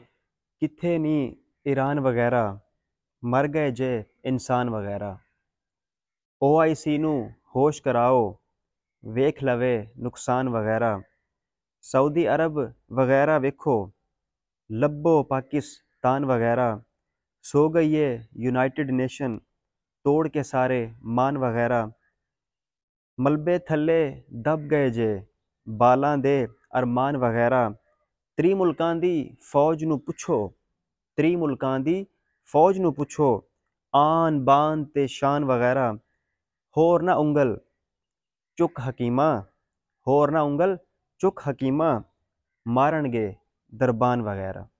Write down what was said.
किथे नी ईरान वगैरह मर गए जे इंसान वगैरह ओ आई सी नू होश कराओ ਵੇਖ ਲਵੇ ਨੁਕਸਾਨ ਵਗੈਰਾ ਸਾਊਦੀ ਅਰਬ ਵਗੈਰਾ ਵੇਖੋ ਲੱਭੋ ਪਾਕਿਸਤਾਨ ਵਗੈਰਾ ਸੋ ਗਈ ਏ ਯੂਨਾਈਟਿਡ ਨੇਸ਼ਨ ਤੋੜ ਕੇ ਸਾਰੇ ਮਾਨ ਵਗੈਰਾ ਮਲਬੇ ਥੱਲੇ ਦਬ ਗਏ ਜੇ ਬਾਲਾਂ ਦੇ ਅਰਮਾਨ ਵਗੈਰਾ त्री मुल्क की फौज न पुछो त्री मुल्क की फौज न पुछो आन बान ते शान वगैरह होर ना उंगल चुक हकीम होर ना उंगल चुक हकीम मारन गए दरबान वगैरह